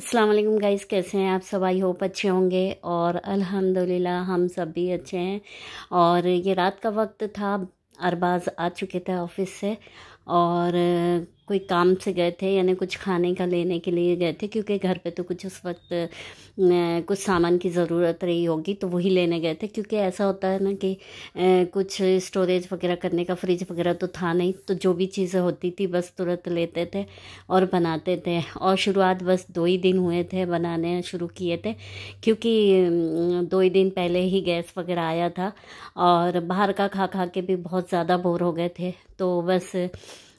अल्लाम गाइस कैसे हैं आप सब आई होप अच्छे होंगे और अल्हम्दुलिल्लाह हम सब भी अच्छे हैं और ये रात का वक्त था अरबाज आ चुके थे ऑफिस से और कोई काम से गए थे यानी कुछ खाने का लेने के लिए गए थे क्योंकि घर पे तो कुछ उस वक्त कुछ सामान की ज़रूरत रही होगी तो वही लेने गए थे क्योंकि ऐसा होता है ना कि कुछ स्टोरेज वगैरह करने का फ्रिज वगैरह तो था नहीं तो जो भी चीज़ें होती थी बस तुरंत लेते थे और बनाते थे और शुरुआत बस दो ही दिन हुए थे बनाने शुरू किए थे क्योंकि दो ही दिन पहले ही गैस वगैरह आया था और बाहर का खा खा के भी बहुत ज़्यादा बोर हो गए थे तो बस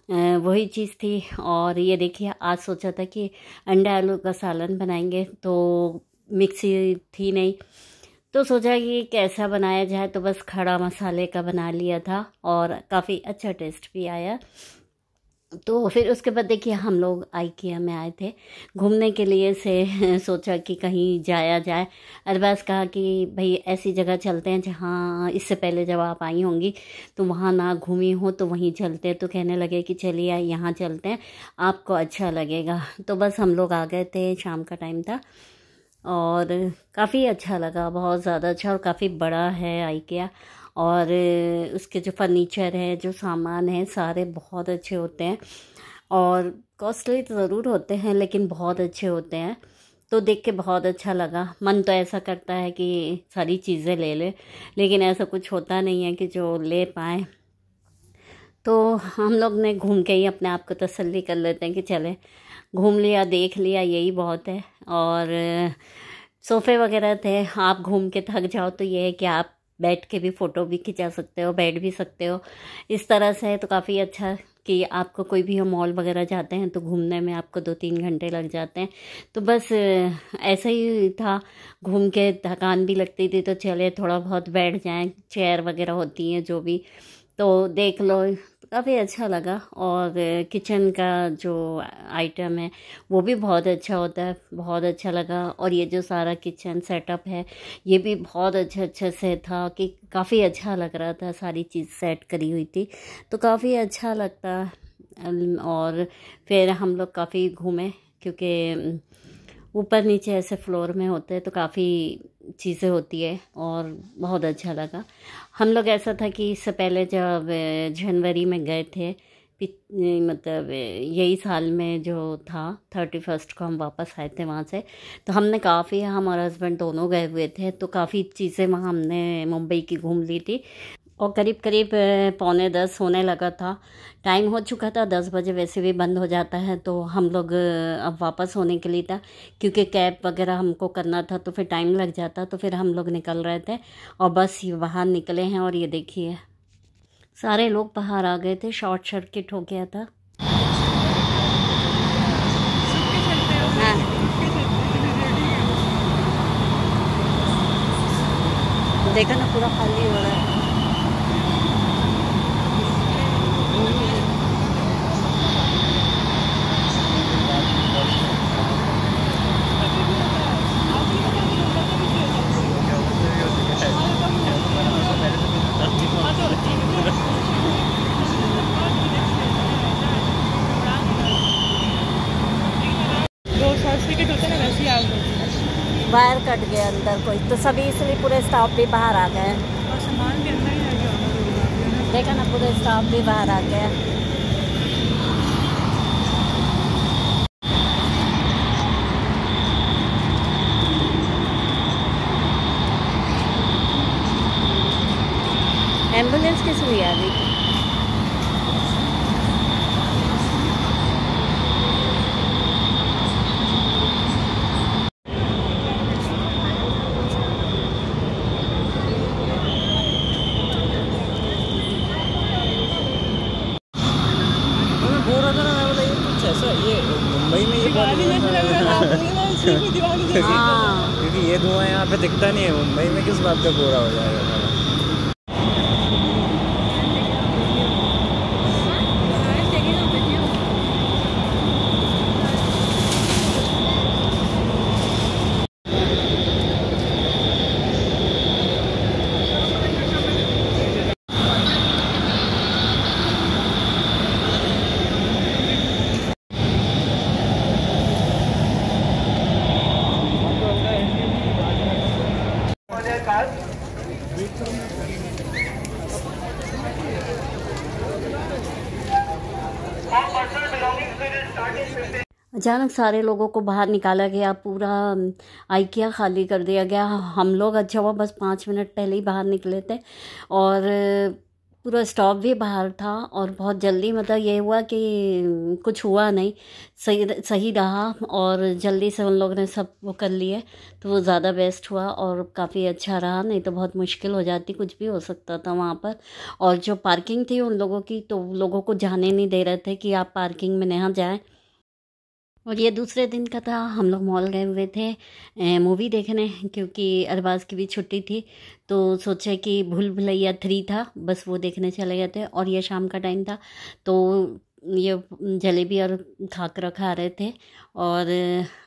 वही चीज़ थी और ये देखिए आज सोचा था कि अंडा आलू का सालन बनाएंगे तो मिक्सी थी नहीं तो सोचा कि कैसा बनाया जाए तो बस खड़ा मसाले का बना लिया था और काफ़ी अच्छा टेस्ट भी आया तो फिर उसके बाद देखिए हम लोग आइकिया में आए थे घूमने के लिए से सोचा कि कहीं जाया जाए अरबाज कहा कि भाई ऐसी जगह चलते हैं जहाँ इससे पहले जब आप आई होंगी तो वहाँ ना घूमी हो तो वहीं चलते हैं तो कहने लगे कि चलिए यहाँ चलते हैं आपको अच्छा लगेगा तो बस हम लोग आ गए थे शाम का टाइम था और काफ़ी अच्छा लगा बहुत ज़्यादा अच्छा और काफ़ी बड़ा है आइकिया और उसके जो फर्नीचर है जो सामान है सारे बहुत अच्छे होते हैं और कॉस्टली तो ज़रूर होते हैं लेकिन बहुत अच्छे होते हैं तो देख के बहुत अच्छा लगा मन तो ऐसा करता है कि सारी चीज़ें ले ले लेकिन ऐसा कुछ होता नहीं है कि जो ले पाए तो हम लोग ने घूम के ही अपने आप को तसल्ली कर लेते हैं कि चले घूम लिया देख लिया यही बहुत है और सोफ़े वगैरह थे आप घूम के थक जाओ तो ये है कि आप बैठ के भी फ़ोटो भी खिंचा सकते हो बैठ भी सकते हो इस तरह से है तो काफ़ी अच्छा कि आपको कोई भी मॉल वगैरह जाते हैं तो घूमने में आपको दो तीन घंटे लग जाते हैं तो बस ऐसा ही था घूम के थकान भी लगती थी तो चले थोड़ा बहुत बैठ जाएं चेयर वगैरह होती हैं जो भी तो देख लो काफ़ी अच्छा लगा और किचन का जो आइटम है वो भी बहुत अच्छा होता है बहुत अच्छा लगा और ये जो सारा किचन सेटअप है ये भी बहुत अच्छे अच्छे से था कि काफ़ी अच्छा लग रहा था सारी चीज़ सेट करी हुई थी तो काफ़ी अच्छा लगता और फिर हम लोग काफ़ी घूमे क्योंकि ऊपर नीचे ऐसे फ्लोर में होते हैं तो काफ़ी चीज़ें होती है और बहुत अच्छा लगा हम लोग ऐसा था कि इससे पहले जब जनवरी में गए थे मतलब यही साल में जो था थर्टी फर्स्ट को हम वापस आए थे वहाँ से तो हमने काफ़ी हम और हस्बैंड दोनों गए हुए थे तो काफ़ी चीज़ें वहाँ हमने मुंबई की घूम ली थी और करीब करीब पौने दस होने लगा था टाइम हो चुका था दस बजे वैसे भी बंद हो जाता है तो हम लोग अब वापस होने के लिए था क्योंकि कैब वगैरह हमको करना था तो फिर टाइम लग जाता तो फिर हम लोग निकल रहे थे और बस ये बाहर निकले हैं और ये देखिए सारे लोग बाहर आ गए थे शॉर्ट सर्किट हो गया था हाँ। देखा ना पूरा खाली हो रहा है वायर कट गया अंदर कोई तो सभी इसलिए पूरे स्टाफ भी बाहर आ गए देखा ना पूरे स्टाफ भी बाहर आ गया हाँ। क्योंकि ये धुआं यहाँ पे दिखता नहीं है मुंबई में किस बात का पूरा हो जाएगा अचानक सारे लोगों को बाहर निकाला गया पूरा आइकिया खाली कर दिया गया हम लोग अच्छा हुआ बस पाँच मिनट पहले ही बाहर निकले थे और पूरा स्टॉप भी बाहर था और बहुत जल्दी मतलब ये हुआ कि कुछ हुआ नहीं सही सही रहा और जल्दी से उन लोगों ने सब वो कर लिए तो वो ज़्यादा बेस्ट हुआ और काफ़ी अच्छा रहा नहीं तो बहुत मुश्किल हो जाती कुछ भी हो सकता था वहाँ पर और जो पार्किंग थी उन लोगों की तो लोगों को जाने नहीं दे रहे थे कि आप पार्किंग में नहा जाएँ और ये दूसरे दिन का था हम लोग मॉल गए हुए थे मूवी देखने क्योंकि अरबाज की भी छुट्टी थी तो सोचा कि भूल भुलैया थ्री था बस वो देखने चले गए थे और ये शाम का टाइम था तो ये जलेबी और खाकर खा रहे थे और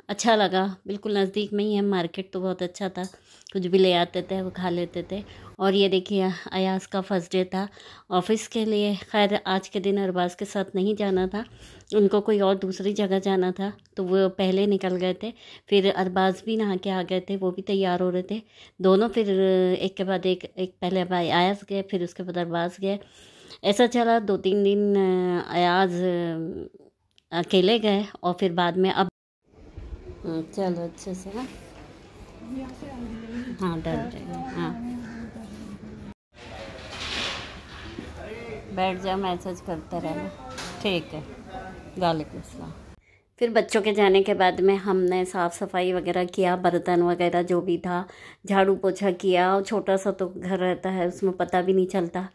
अच्छा लगा बिल्कुल नज़दीक में ही है मार्केट तो बहुत अच्छा था कुछ भी ले आते थे वो खा लेते थे और ये देखिए अयास का फर्स्ट डे था ऑफिस के लिए खैर आज के दिन अरबाज के साथ नहीं जाना था उनको कोई और दूसरी जगह जाना था तो वो पहले निकल गए थे फिर अरबाज भी नहा के आ गए थे वो भी तैयार हो रहे थे दोनों फिर एक के बाद एक एक पहले अयास गए फिर उसके बाद अरबाज गए ऐसा चला दो तीन दिन अयाज अकेले गए और फिर बाद में अब चलो अच्छे से हाँ, हाँ डर जाएगा हाँ बैठ जाओ मैसेज करते रहना ठीक है वालेकुम असलम फिर बच्चों के जाने के बाद में हमने साफ़ सफाई वगैरह किया बर्तन वगैरह जो भी था झाड़ू पोछा किया और छोटा सा तो घर रहता है उसमें पता भी नहीं चलता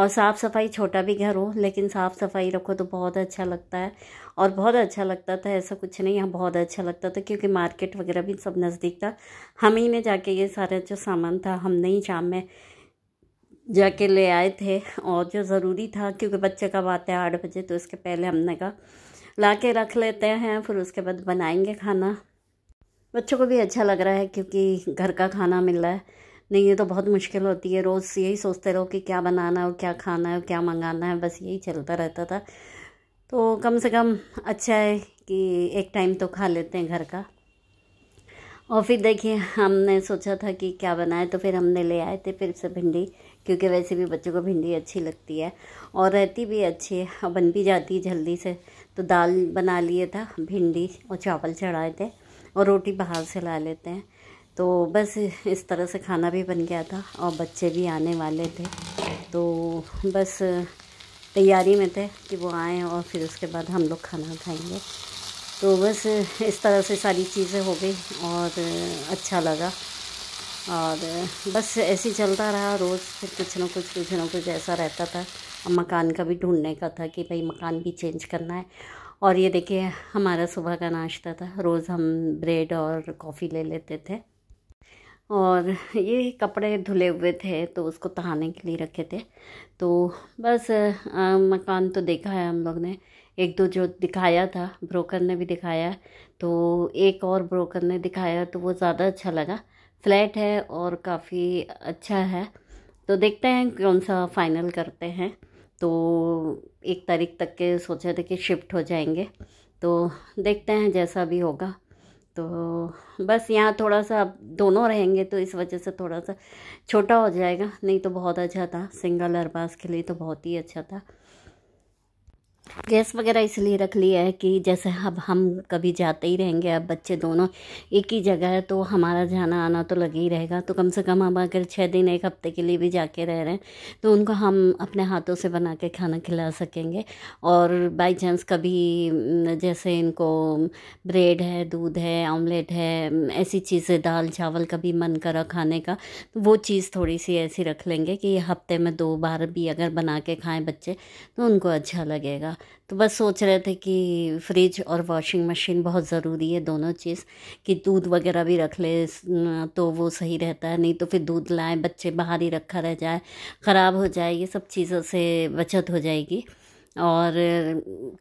और साफ़ सफाई छोटा भी घर हो लेकिन साफ़ सफाई रखो तो बहुत अच्छा लगता है और बहुत अच्छा लगता था ऐसा कुछ नहीं यहाँ बहुत अच्छा लगता था क्योंकि मार्केट वगैरह भी सब नज़दीक था हम ही ने जाके ये सारा जो सामान था हमने ही शाम में जाके ले आए थे और जो ज़रूरी था क्योंकि बच्चे कब आते हैं आठ बजे तो उसके पहले हमने कहा ला के रख लेते हैं फिर उसके बाद बनाएंगे खाना बच्चों को भी अच्छा लग रहा है क्योंकि घर का खाना मिल रहा है नहीं ये तो बहुत मुश्किल होती है रोज़ यही सोचते रहो कि क्या बनाना है क्या खाना है क्या मंगाना है बस यही चलता रहता था तो कम से कम अच्छा है कि एक टाइम तो खा लेते हैं घर का और फिर देखिए हमने सोचा था कि क्या बनाए तो फिर हमने ले आए थे फिर से भिंडी क्योंकि वैसे भी बच्चों को भिंडी अच्छी लगती है और रहती भी अच्छी है हाँ, बन भी जाती है जल्दी से तो दाल बना लिए था भिंडी और चावल चढ़ाए थे और रोटी बाहर से ला लेते हैं तो बस इस तरह से खाना भी बन गया था और बच्चे भी आने वाले थे तो बस तैयारी में थे कि वो आए और फिर उसके बाद हम लोग खाना खाएंगे तो बस इस तरह से सारी चीज़ें हो गई और अच्छा लगा और बस ऐसे ही चलता रहा रोज़ फिर कुछ ना कुछ कुछ ना कुछ ऐसा रहता था अब मकान का भी ढूंढने का था कि भाई मकान भी चेंज करना है और ये देखिए हमारा सुबह का नाश्ता था रोज़ हम ब्रेड और कॉफ़ी ले लेते थे और ये कपड़े धुले हुए थे तो उसको तहाने के लिए रखे थे तो बस आ, मकान तो देखा है हम लोग ने एक दो जो दिखाया था ब्रोकर ने भी दिखाया तो एक और ब्रोकर ने दिखाया तो वो ज़्यादा अच्छा लगा फ्लैट है और काफ़ी अच्छा है तो देखते हैं कौन सा फाइनल करते हैं तो एक तारीख तक के सोचे थे कि शिफ्ट हो जाएंगे तो देखते हैं जैसा भी होगा तो बस यहाँ थोड़ा सा दोनों रहेंगे तो इस वजह से थोड़ा सा छोटा हो जाएगा नहीं तो बहुत अच्छा था सिंगल अरबाज के लिए तो बहुत ही अच्छा था गैस वगैरह इसलिए रख लिया है कि जैसे अब हम कभी जाते ही रहेंगे अब बच्चे दोनों एक ही जगह है तो हमारा जाना आना तो लगे ही रहेगा तो कम से कम हम अगर छः दिन एक हफ्ते के लिए भी जाके रह रहे हैं तो उनको हम अपने हाथों से बना के खाना खिला सकेंगे और बाई चांस कभी जैसे इनको ब्रेड है दूध है ऑमलेट है ऐसी चीज़ें दाल चावल कभी मन करा खाने का तो वो चीज़ थोड़ी सी ऐसी रख लेंगे कि हफ्ते में दो बार भी अगर बना के खाएँ बच्चे तो उनको अच्छा लगेगा तो बस सोच रहे थे कि फ्रिज और वॉशिंग मशीन बहुत ज़रूरी है दोनों चीज़ कि दूध वगैरह भी रख ले तो वो सही रहता है नहीं तो फिर दूध लाएं बच्चे बाहर ही रखा रह जाए ख़राब हो जाए ये सब चीज़ों से बचत हो जाएगी और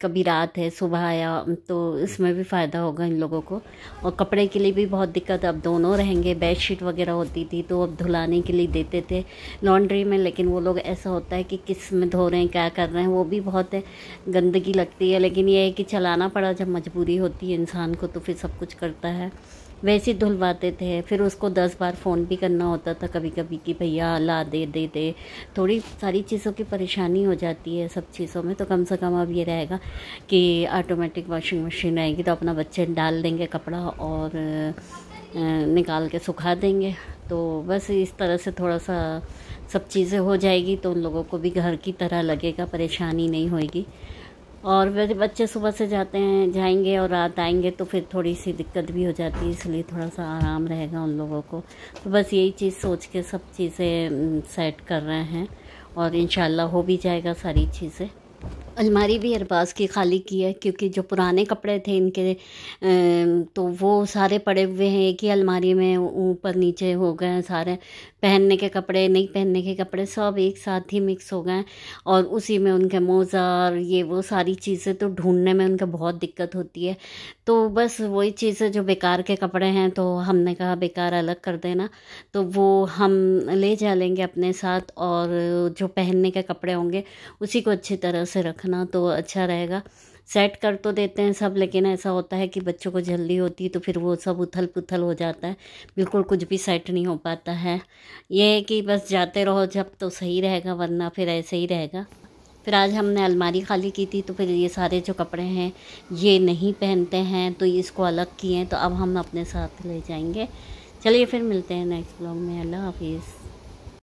कभी रात है सुबह आया तो इसमें भी फ़ायदा होगा इन लोगों को और कपड़े के लिए भी बहुत दिक्कत अब दोनों रहेंगे बेडशीट वगैरह होती थी तो अब धुलाने के लिए देते थे लॉन्ड्री में लेकिन वो लोग ऐसा होता है कि किस में धो रहे हैं क्या कर रहे हैं वो भी बहुत गंदगी लगती है लेकिन ये है कि चलाना पड़ा जब मजबूरी होती है इंसान को तो फिर सब कुछ करता है वैसे धुलवाते थे फिर उसको दस बार फ़ोन भी करना होता था कभी कभी कि भैया ला दे दे दे थोड़ी सारी चीज़ों की परेशानी हो जाती है सब चीज़ों में तो कम से कम अब ये रहेगा कि ऑटोमेटिक वॉशिंग मशीन आएगी तो अपना बच्चे डाल देंगे कपड़ा और निकाल के सुखा देंगे तो बस इस तरह से थोड़ा सा सब चीज़ें हो जाएगी तो उन लोगों को भी घर की तरह लगेगा परेशानी नहीं होगी और बच्चे सुबह से जाते हैं जाएंगे और रात आएंगे तो फिर थोड़ी सी दिक्कत भी हो जाती है इसलिए थोड़ा सा आराम रहेगा उन लोगों को तो बस यही चीज़ सोच के सब चीज़ें सेट कर रहे हैं और इन हो भी जाएगा सारी चीज़ें अलमारी भी अरबाज की खाली की है क्योंकि जो पुराने कपड़े थे इनके तो वो सारे पड़े हुए हैं एक ही अलमारी में ऊपर नीचे हो गए हैं सारे पहनने के कपड़े नहीं पहनने के कपड़े सब एक साथ ही मिक्स हो गए हैं और उसी में उनके मोज़ा और ये वो सारी चीज़ें तो ढूंढने में उनका बहुत दिक्कत होती है तो बस वही चीज़ें जो बेकार के कपड़े हैं तो हमने कहा बेकार अलग कर देना तो वो हम ले जा लेंगे अपने साथ और जो पहनने के कपड़े होंगे उसी को अच्छी तरह से रखना तो अच्छा रहेगा सेट कर तो देते हैं सब लेकिन ऐसा होता है कि बच्चों को जल्दी होती है तो फिर वो सब उथल पुथल हो जाता है बिल्कुल कुछ भी सेट नहीं हो पाता है ये है कि बस जाते रहो जब तो सही रहेगा वरना फिर ऐसे ही रहेगा फिर आज हमने अलमारी खाली की थी तो फिर ये सारे जो कपड़े हैं ये नहीं पहनते हैं तो इसको अलग किए हैं तो अब हम अपने साथ ले जाएंगे चलिए फिर मिलते हैं नेक्स्ट ब्लॉग में अल्लाह हाफिज़